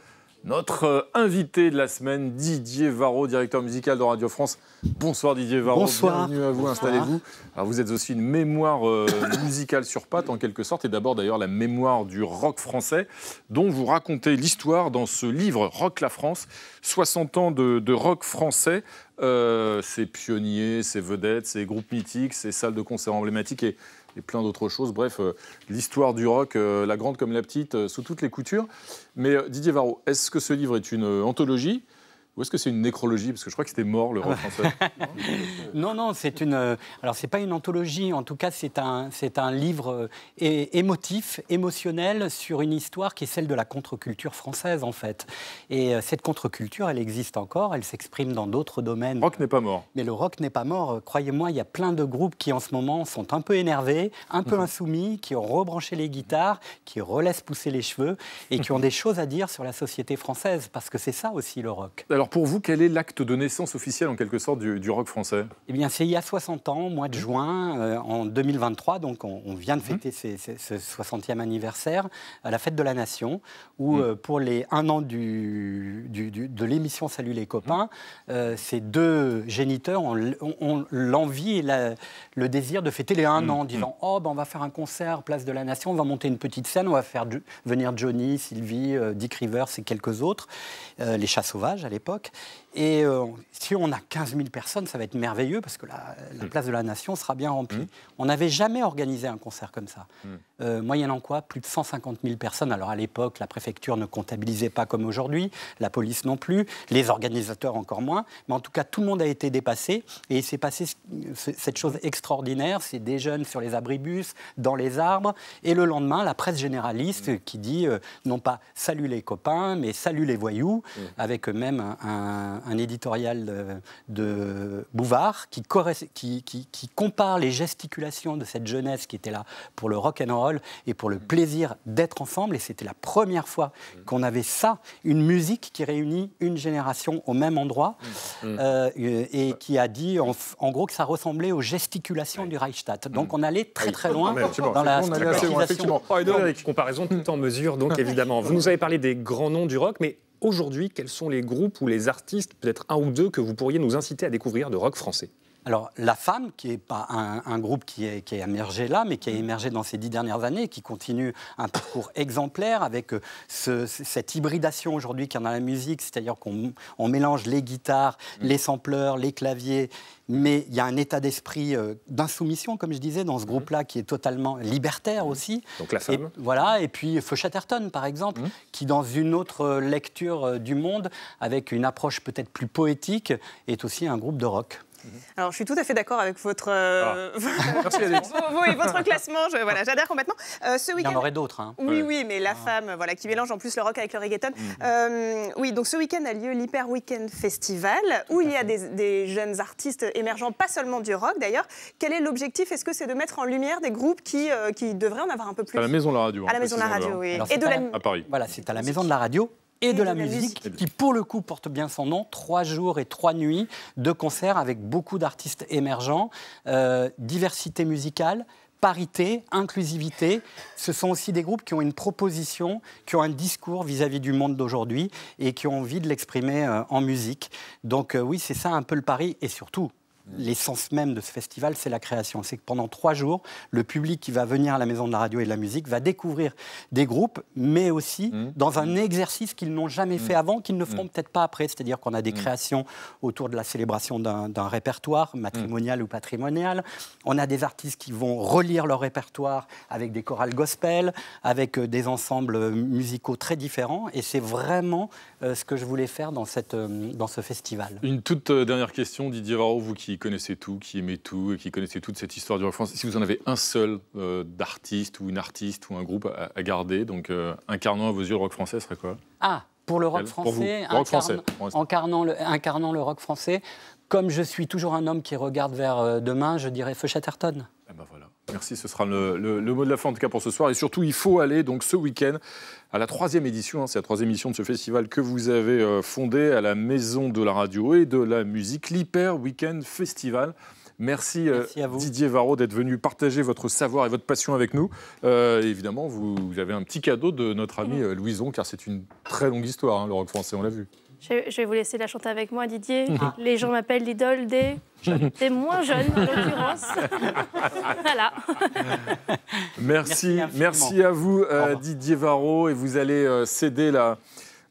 notre euh, invité de la semaine, Didier Varro, directeur musical de Radio France. Bonsoir Didier Varro. Bienvenue à vous, installez-vous. vous êtes aussi une mémoire euh, musicale sur pattes en quelque sorte, et d'abord d'ailleurs la mémoire du rock français, dont vous racontez l'histoire dans ce livre Rock la France, 60 ans de, rock français, euh, ses pionniers, ses vedettes, ses groupes mythiques, ses salles de concert emblématiques et et plein d'autres choses. Bref, euh, l'histoire du rock, euh, la grande comme la petite, euh, sous toutes les coutures. Mais Didier Varro, est-ce que ce livre est une anthologie ou est-ce que c'est une nécrologie Parce que je crois que c'était mort, le ah rock bah. français. non, non, c'est une. Euh, alors, c'est pas une anthologie. En tout cas, c'est un, c'est un livre euh, émotif, émotionnel, sur une histoire qui est celle de la contre-culture française, en fait. Et euh, cette contre-culture, elle existe encore. Elle s'exprime dans d'autres domaines. Le rock n'est pas mort. Mais le rock n'est pas mort. Croyez-moi, il y a plein de groupes qui, en ce moment, sont un peu énervés, un peu mhm. insoumis, qui ont rebranché les guitares, qui relaissent pousser les cheveux et qui ont des choses à dire sur la société française. Parce que c'est ça aussi, le rock. Alors pour vous, quel est l'acte de naissance officiel en quelque sorte du, rock français Eh bien c'est il y a 60 ans, au mois de juin euh, en 2023, donc on, vient de mhm. fêter ce 60e anniversaire à la fête de la Nation, où mhm. euh, pour les un an de l'émission Salut les copains, mhm. euh, ces deux géniteurs ont, l'envie et le désir de fêter les un an, en disant oh ben on va faire un concert place de la Nation, on va monter une petite scène, on va faire venir Johnny, Sylvie, Dick Rivers et quelques autres, les chats sauvages à l'époque l'époque. Et euh, si on a 15 000 personnes, ça va être merveilleux parce que la, hmm. place de la nation sera bien remplie. Hmm. On n'avait jamais organisé un concert comme ça. Hmm. Euh, moyennant quoi, plus de 150 000 personnes. Alors à l'époque, la préfecture ne comptabilisait pas comme aujourd'hui, la police non plus, les organisateurs encore moins. Mais en tout cas, tout le monde a été dépassé et il s'est passé cette chose extraordinaire. C'est des jeunes sur les abribus, dans les arbres. Et le lendemain, la presse généraliste qui dit euh, non pas salut les copains, mais salut les voyous, avec même un un éditorial euh, de, Bouvard qui, qui, qui, compare les gesticulations de cette jeunesse qui était là pour le rock and roll et pour le mm. plaisir d'être ensemble. Et c'était la première fois mm. qu'on avait ça, une musique qui réunit une génération au même endroit mm. Euh, euh, et qui a dit en, gros que ça ressemblait aux gesticulations du Reichstag. Donc on allait très ah très loin ah, dans la stigmatisation. Ah, Comparaison tout en mesure, donc évidemment. Vous nous avez parlé des grands noms du rock, mais aujourd'hui, quels sont les groupes ou les artistes, peut-être un ou deux, que vous pourriez nous inciter à découvrir de rock français alors, la femme, qui n'est pas un, groupe qui est, émergé là, mais qui a mm. émergé dans ces dix dernières années, qui continue un parcours exemplaire avec euh, cette hybridation aujourd'hui qu'il y a dans la musique, c'est-à-dire qu'on mélange les guitares, mm. les sampleurs, les claviers, mais il y a un état d'esprit euh, d'insoumission, comme je disais, dans ce mm. groupe-là, qui est totalement libertaire aussi. Donc la femme. voilà, et puis faux par exemple, qui, dans une autre euh, lecture du monde, avec une approche peut-être plus poétique, est aussi un groupe de rock. Mhm. Alors, je suis tout à fait d'accord avec votre, euh, ah. votre classement. voilà, j'adhère complètement. Euh, ce il y en aurait d'autres. Hein. Oui, oui, mais la ah. femme, voilà, qui mélange en plus le rock avec le reggaeton. Mhm. Euh, oui, donc ce week-end a lieu l'Hyper Weekend Festival, où il y a des, jeunes artistes émergents, pas seulement du rock d'ailleurs. Quel est l'objectif Est-ce que c'est de mettre en lumière des groupes qui, qui devraient en avoir un peu plus hein, À la maison de la radio. À la maison de la radio, oui. Et de À Paris. Voilà, c'est à la maison de la radio et, de, la, musique, qui pour le coup porte bien son nom, trois jours et trois nuits de concerts avec beaucoup d'artistes émergents, euh, diversité musicale, parité, inclusivité. Ce sont aussi des groupes qui ont une proposition, qui ont un discours vis-à-vis du monde d'aujourd'hui et qui ont envie de l'exprimer euh, en musique. Donc euh, oui, c'est ça un peu le pari et surtout l'essence même de ce festival, c'est la création. C'est que pendant trois jours, le public qui va venir à la Maison de la Radio et de la Musique va découvrir des groupes, mais aussi mmh. dans un mmh. exercice qu'ils n'ont jamais fait mmh. avant, qu'ils ne feront peut-être pas après. C'est-à-dire qu'on a des créations autour de la célébration d'un répertoire, matrimonial ou patrimonial. On a des artistes qui vont relire leur répertoire avec des chorales gospel, avec euh, des ensembles euh, musicaux très différents. Et c'est vraiment euh, ce que je voulais faire dans, cette, dans ce festival. Une toute dernière question, Didier Varro, vous qui connaissait tout, qui aimait tout et qui connaissait toute cette histoire du rock français. Si vous en avez un seul euh, d'artiste ou une artiste ou un groupe à, garder, donc euh, incarnant à vos yeux le rock français serait quoi Ah pour le rock français, pour rock Incarnant, le, incarnant le rock français, comme je suis toujours un homme qui regarde vers euh, demain, je dirais Feu Chatterton. Eh ben voilà. Merci, ce sera le, mot de la fin en tout cas pour ce soir. Et surtout, il faut aller donc ce week-end à la troisième édition, hein. c'est la troisième édition de ce festival que vous avez euh, fondé à la Maison de la Radio et de la Musique, l'Hyper Weekend Festival. Merci, euh, Didier Varro d'être venu partager votre savoir et votre passion avec nous. évidemment, vous, avez un petit cadeau de notre ami mmh. Louison, car c'est une très longue histoire, hein, le rock français, on l'a vu. Je, vais vous laisser la chanter avec moi, Didier. Les gens m'appellent l'idole des... moins jeunes, en l'occurrence. voilà. Merci, merci, à vous, euh, Didier Varro, et vous allez euh, céder la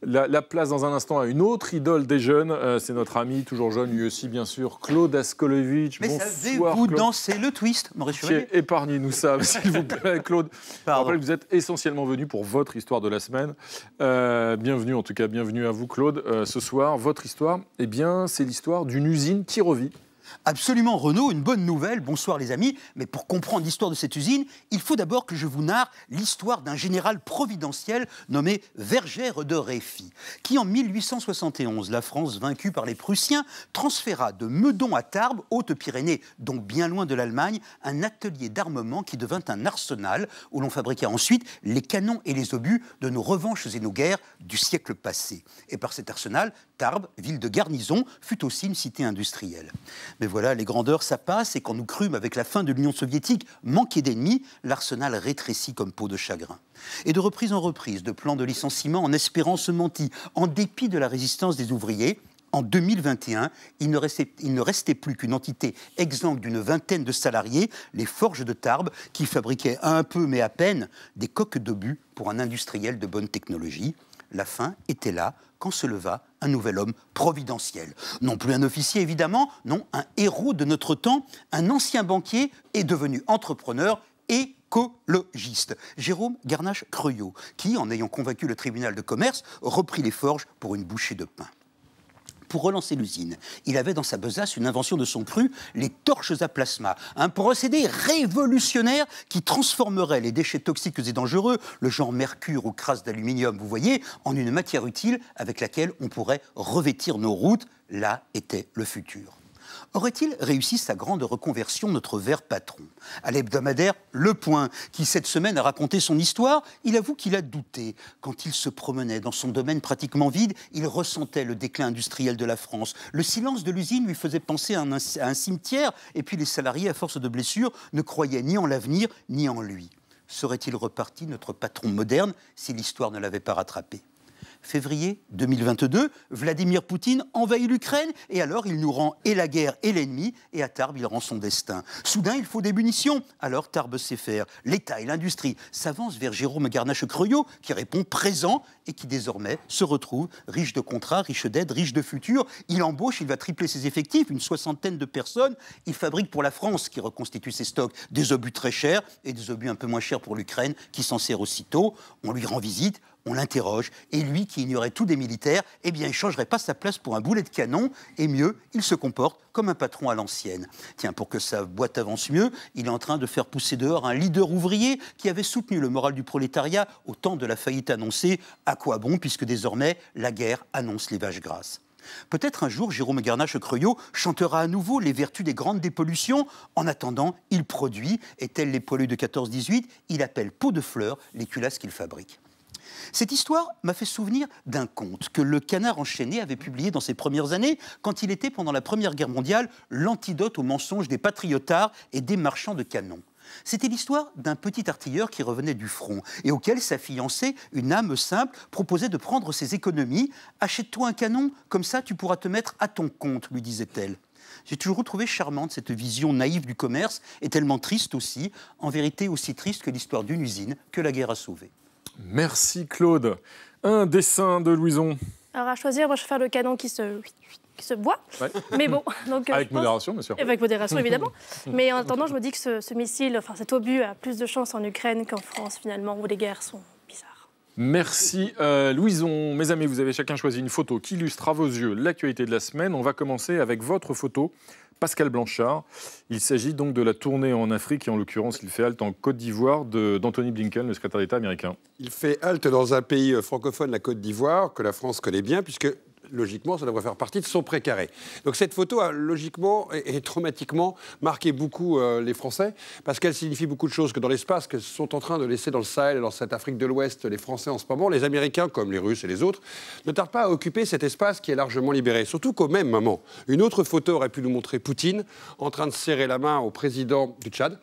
la, place dans un instant à une autre idole des jeunes. Euh, c'est notre ami, toujours jeune lui aussi, bien sûr, Claude Askolovitch. Mais Bonsoir, vous danser dansez le twist, Maurice Épargnez-nous ça, s'il vous plaît, Claude. Je rappelle que vous êtes essentiellement venu pour votre histoire de la semaine. Euh, bienvenue, en tout cas, bienvenue à vous, Claude. Euh, ce soir, votre histoire, eh bien, c'est l'histoire d'une usine qui Absolument, Renault, une bonne nouvelle. Bonsoir, les amis. Mais pour comprendre l'histoire de cette usine, il faut d'abord que je vous narre l'histoire d'un général providentiel nommé Vergère de Réfi, qui en 1871, la France vaincue par les Prussiens, transféra de Meudon à Tarbes, Haute-Pyrénées, donc bien loin de l'Allemagne, un atelier d'armement qui devint un arsenal où l'on fabriqua ensuite les canons et les obus de nos revanches et nos guerres du siècle passé. Et par cet arsenal, Tarbes, ville de garnison, fut aussi une cité industrielle. Mais voilà, les grandeurs, ça passe, et quand nous crûmes, avec la fin de l'Union soviétique, manquer d'ennemis, l'arsenal rétrécit comme peau de chagrin. Et de reprise en reprise, de plans de licenciement en espérance mentie, en dépit de la résistance des ouvriers, en 2021, il ne restait, il ne restait plus qu'une entité exempte d'une vingtaine de salariés, les Forges de Tarbes, qui fabriquaient un peu mais à peine des coques d'obus pour un industriel de bonne technologie la fin était là quand se leva un nouvel homme providentiel. Non plus un officier, évidemment, non, un héros de notre temps, un ancien banquier est devenu entrepreneur écologiste, Jérôme Garnache-Creuillot, qui, en ayant convaincu le tribunal de commerce, reprit les forges pour une bouchée de pain pour relancer l'usine. Il avait dans sa besace une invention de son cru, les torches à plasma, un procédé révolutionnaire qui transformerait les déchets toxiques et dangereux, le genre mercure ou crasse d'aluminium, vous voyez, en une matière utile avec laquelle on pourrait revêtir nos routes. Là était le futur. Aurait-il réussi sa grande reconversion, notre vert patron À l'hebdomadaire Le Point, qui cette semaine a raconté son histoire, il avoue qu'il a douté. Quand il se promenait dans son domaine pratiquement vide, il ressentait le déclin industriel de la France. Le silence de l'usine lui faisait penser à un, à un cimetière, et puis les salariés, à force de blessures, ne croyaient ni en l'avenir, ni en lui. Serait-il reparti notre patron moderne si l'histoire ne l'avait pas rattrapé février 2022, Vladimir Poutine envahit l'Ukraine et alors il nous rend et la guerre et l'ennemi et à Tarbes il rend son destin. Soudain il faut des munitions, alors Tarbes sait faire. L'État et l'industrie s'avancent vers Jérôme Garnache-Creuillot qui répond présent et qui désormais se retrouve riche de contrats, riche d'aides, riche de futurs. Il embauche, il va tripler ses effectifs, une soixantaine de personnes. Il fabrique pour la France qui reconstitue ses stocks des obus très chers et des obus un peu moins chers pour l'Ukraine qui s'en sert aussitôt. On lui rend visite on l'interroge, et lui qui ignorait tout des militaires, eh bien il changerait pas sa place pour un boulet de canon, et mieux, il se comporte comme un patron à l'ancienne. Tiens, pour que sa boîte avance mieux, il est en train de faire pousser dehors un leader ouvrier qui avait soutenu le moral du prolétariat au temps de la faillite annoncée, à quoi bon puisque désormais la guerre annonce les vaches grasses. Peut-être un jour Jérôme Garnache Creuillot chantera à nouveau les vertus des grandes dépollutions. En attendant, il produit, et tel les poilus de 14-18, il appelle peau de fleurs les culasses qu'il fabrique. Cette histoire m'a fait souvenir d'un conte que le canard enchaîné avait publié dans ses premières années, quand il était pendant la Première Guerre mondiale l'antidote aux mensonges des patriotards et des marchands de canons. C'était l'histoire d'un petit artilleur qui revenait du front et auquel sa fiancée, une âme simple, proposait de prendre ses économies. Achète-toi un canon, comme ça tu pourras te mettre à ton compte, lui disait-elle. J'ai toujours trouvé charmante cette vision naïve du commerce et tellement triste aussi, en vérité aussi triste que l'histoire d'une usine que la guerre a sauvée. Merci Claude. Un dessin de Louison. Alors à choisir, je vais faire le canon qui se, qui se boit. Mais bon, euh, avec modération, bien sûr. Avec modération, évidemment. Mais en attendant, je me dis que ce, missile, enfin cet obus, a plus de chances en Ukraine qu'en France finalement, où les guerres sont bizarres. Merci euh, Louison. Mes amis, vous avez chacun choisi une photo qui illustre à vos yeux l'actualité de la semaine. On va commencer avec votre photo Pascal Blanchard. Il s'agit donc de la tournée en Afrique et en l'occurrence, il fait halte en Côte d'Ivoire d'Anthony Blinken, le secrétaire d'État américain. Il fait halte dans un pays francophone, la Côte d'Ivoire, que la France connaît bien, puisque logiquement, ça devrait faire partie de son précaré. Donc cette photo a logiquement et, traumatiquement marqué beaucoup euh, les Français, parce qu'elle signifie beaucoup de choses que dans l'espace que sont en train de laisser dans le Sahel et dans cette Afrique de l'Ouest les Français en ce moment, les Américains, comme les Russes et les autres, ne tardent pas à occuper cet espace qui est largement libéré. Surtout qu'au même moment, une autre photo aurait pu nous montrer Poutine en train de serrer la main au président du Tchad,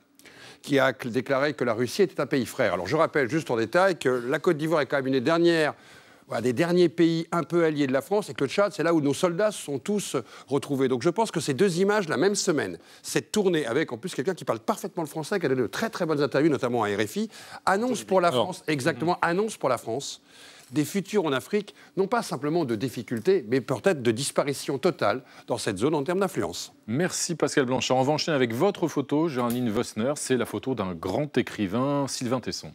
qui a déclaré que la Russie était un pays frère. Alors je rappelle juste en détail que la Côte d'Ivoire est quand même une des dernières des derniers pays un peu alliés de la France et que le Tchad, c'est là où nos soldats sont tous retrouvés. Donc je pense que ces deux images, la même semaine, cette tournée avec en plus quelqu'un qui parle parfaitement le français, qui a donné de très très bonnes interviews, notamment à RFI, annonce pour la France, exactement, annonce pour la France des futurs en Afrique, non pas simplement de difficultés, mais peut-être de disparition totale dans cette zone en termes d'influence. Merci Pascal Blanchard. On va enchaîner avec votre photo, Géraldine Vosner. C'est la photo d'un grand écrivain, Sylvain Tesson.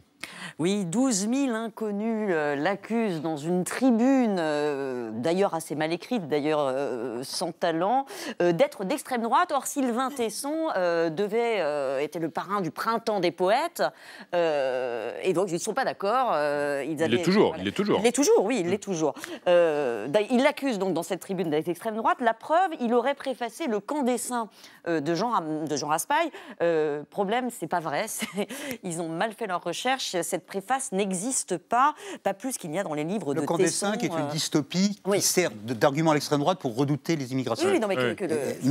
Oui, 12 000 inconnus euh, l'accusent dans une tribune, euh, d'ailleurs assez mal écrite, d'ailleurs euh, sans talent, d'être d'extrême droite. Or, Sylvain Tesson devait, était le parrain du printemps des poètes, et donc ils ne sont pas d'accord. il est toujours, il est toujours. Il est toujours, oui, il l'est mm. toujours. il l'accuse donc dans cette tribune d'être d'extrême droite. La preuve, il aurait préfacé le camp des saints de Jean, de Jean Raspail. problème, c'est pas vrai. Ils ont mal fait leur recherche cette préface n'existe pas, pas plus qu'il n'y a dans les livres de Tesson. Le des qui est une euh. dystopie qui sert d'argument à l'extrême droite pour redouter les immigrations. mais,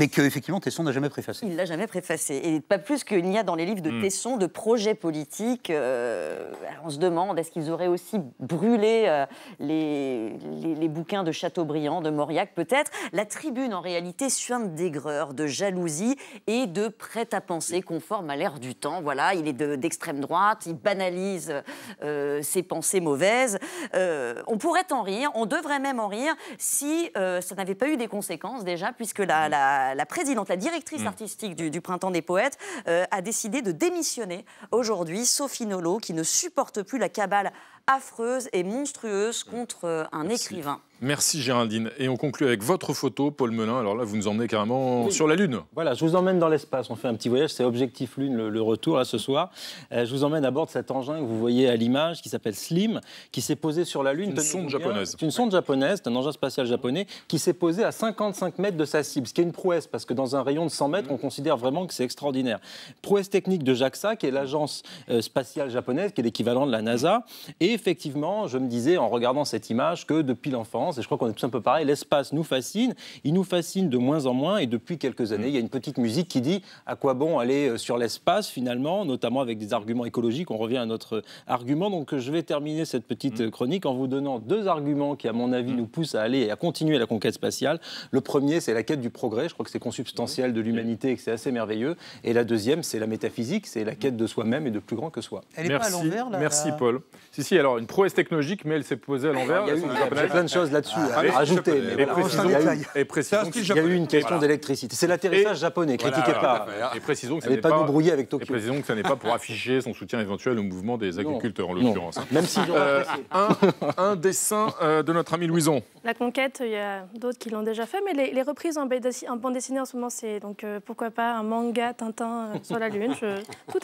Que, euh, Tesson n'a jamais préfacé. Il l'a jamais préfacé, et pas plus qu'il n'y a dans les livres de hmm. Tesson de projets politiques. Euh, on se demande est-ce qu'ils auraient aussi brûlé les, les, bouquins de Chateaubriand, de Mauriac peut-être. La Tribune en réalité suinte d'aigreur, de jalousie et de prête à penser conforme à l'ère du temps. Voilà, il est d'extrême droite, il banalise ses euh, pensées mauvaises. Euh, on pourrait en rire, on devrait même en rire si euh, ça n'avait pas eu des conséquences déjà, puisque la, mhm. présidente, la directrice mhm. artistique du, du, Printemps des Poètes a décidé de démissionner aujourd'hui Sophie Nolo, qui ne supporte plus la cabale affreuse et monstrueuse contre euh, un écrivain. Merci Géraldine. Et on conclut avec votre photo, Paul Melun. Alors là, vous nous emmenez carrément sur la Lune. Voilà, je vous emmène dans l'espace. On fait un petit voyage, c'est Objectif Lune, le, retour là ce soir. Euh, je vous emmène à bord de cet engin que vous voyez à l'image, qui s'appelle Slim, qui s'est posé sur la Lune. Une sonde japonaise. C'est une sonde japonaise, un engin spatial japonais, qui s'est posé à 55 mètres de sa cible, ce qui est une prouesse, parce que dans un rayon de 100 mètres, on considère vraiment que c'est extraordinaire. Prouesse technique de JAXA, qui est l'agence euh, spatiale japonaise, qui est l'équivalent de la NASA. Et effectivement, je me disais en regardant cette image que depuis l'enfance, et je crois qu'on est tous un peu pareil, l'espace nous fascine, il nous fascine de moins en moins, et depuis quelques années, mm. il y a une petite musique qui dit à quoi bon aller euh, sur l'espace finalement, notamment avec des arguments écologiques, on revient à notre euh, argument, donc je vais terminer cette petite mm. euh, chronique en vous donnant deux arguments qui, à mon avis, mm. nous poussent à aller et à continuer la conquête spatiale. Le premier, c'est la quête du progrès, je crois que c'est consubstantiel de l'humanité et que c'est assez merveilleux, et la deuxième, c'est la métaphysique, c'est la quête de soi-même et de plus grand que soi. Elle Merci. pas à là Merci, Paul alors une prouesse technologique, mais elle s'est posée à l'envers. Il y a, plein de choses là-dessus à ah, rajouter. et précisons, y a eu une question d'électricité. C'est l'atterrissage japonais, critiquez pas. Et précisons que ce n'est pas, pas avec Tokyo. Et que n'est pas pour afficher son soutien éventuel au mouvement des agriculteurs, en l'occurrence. Hein. Même si euh, un, un, dessin euh, de notre ami Louison. La conquête, il y a d'autres qui l'ont déjà fait, mais les, reprises en, bande dessinée en ce moment, c'est donc euh, pourquoi pas un manga Tintin sur la Lune.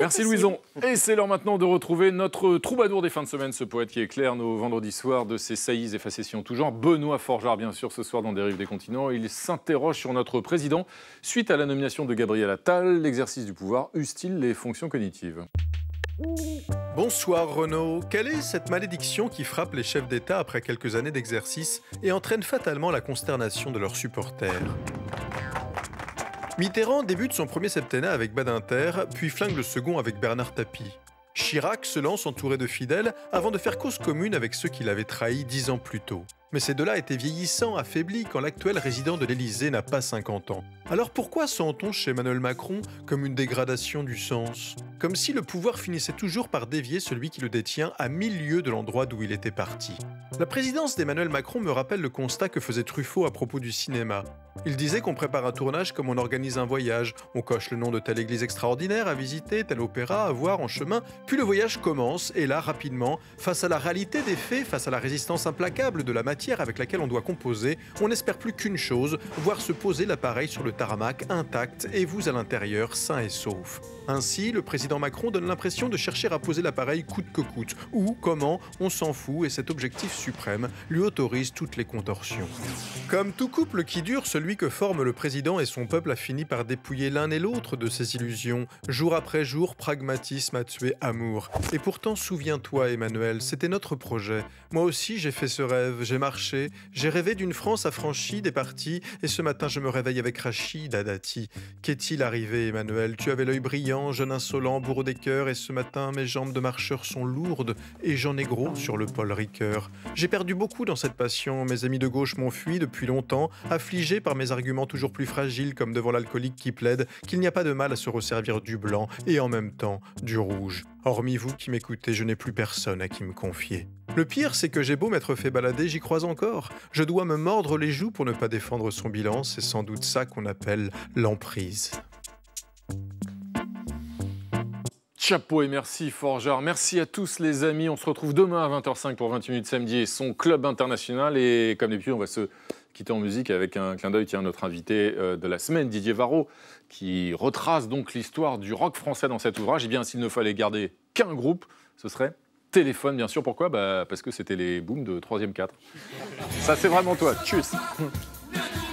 Merci Louison. Et c'est l'heure maintenant de retrouver notre troubadour des fins de semaine ce poète qui éclaire nos vendredis soirs de ses saillies et facétions tout genre. Benoît Forgeard, bien sûr, ce soir dans Rives des continents. Il s'interroge sur notre président. Suite à la nomination de Gabriel Attal, l'exercice du pouvoir use-t-il les fonctions cognitives Bonsoir Renaud. Quelle est cette malédiction qui frappe les chefs d'État après quelques années d'exercice et entraîne fatalement la consternation de leurs supporters Mitterrand débute son premier septennat avec Badinter, puis flingue le second avec Bernard Tapie. Chirac se lance entouré de fidèles avant de faire cause commune avec ceux qui l'avaient trahi dix ans plus tôt. Mais ces deux-là étaient vieillissants, affaiblis quand l'actuel résident de l'Élysée n'a pas 50 ans. Alors pourquoi sent-on chez Emmanuel Macron comme une dégradation du sens Comme si le pouvoir finissait toujours par dévier celui qui le détient à mille lieues de l'endroit d'où il était parti. La présidence d'Emmanuel Macron me rappelle le constat que faisait Truffaut à propos du cinéma. Il disait qu'on prépare un tournage comme on organise un voyage. On coche le nom de telle église extraordinaire à visiter, tel opéra à voir en chemin, puis le voyage commence, et là, rapidement, face à la réalité des faits, face à la résistance implacable de la matière avec laquelle on doit composer, on n'espère plus qu'une chose, voir se poser l'appareil sur le tarmac intact et vous à l'intérieur, sain et sauf. Ainsi, le président Macron donne l'impression de chercher à poser l'appareil coûte que coûte. ou, comment, on s'en fout, et cet objectif suprême lui autorise toutes les contorsions. Comme tout couple qui dure, celui que forme le président et son peuple a fini par dépouiller l'un et l'autre de ses illusions. Jour après jour, pragmatisme a tué amour. Et pourtant, souviens-toi Emmanuel, c'était notre projet. Moi aussi j'ai fait ce rêve, j'ai marché, j'ai rêvé d'une France affranchie des partis, et ce matin je me réveille avec Rachid Adati. Qu'est-il arrivé Emmanuel Tu avais l'œil brillant, jeune insolent, bourreau des cœurs, et ce matin mes jambes de marcheur sont lourdes, et j'en ai gros sur le Paul Ricoeur. J'ai perdu beaucoup dans cette passion, mes amis de gauche m'ont fui depuis longtemps, affligés par mes arguments toujours plus fragiles comme devant l'alcoolique qui plaide qu'il n'y a pas de mal à se resservir du blanc et en même temps du rouge. Hormis vous qui m'écoutez, je n'ai plus personne à qui me confier. Le pire, c'est que j'ai beau m'être fait balader, j'y crois encore. Je dois me mordre les joues pour ne pas défendre son bilan, c'est sans doute ça qu'on appelle l'emprise. Chapeau et merci Forgeard. Merci à tous les amis. On se retrouve demain à 20h05 pour 20 minutes samedi et son club international. Et comme d'habitude, on va se était en musique avec un clin d'œil tiens, notre invité euh, de la semaine, Didier Varro, qui retrace donc l'histoire du rock français dans cet ouvrage. Et eh bien, s'il ne fallait garder qu'un groupe, ce serait Téléphone, bien sûr. Pourquoi bah, Parce que c'était les booms de 3 ème 4. Ça, c'est vraiment toi. Tchuss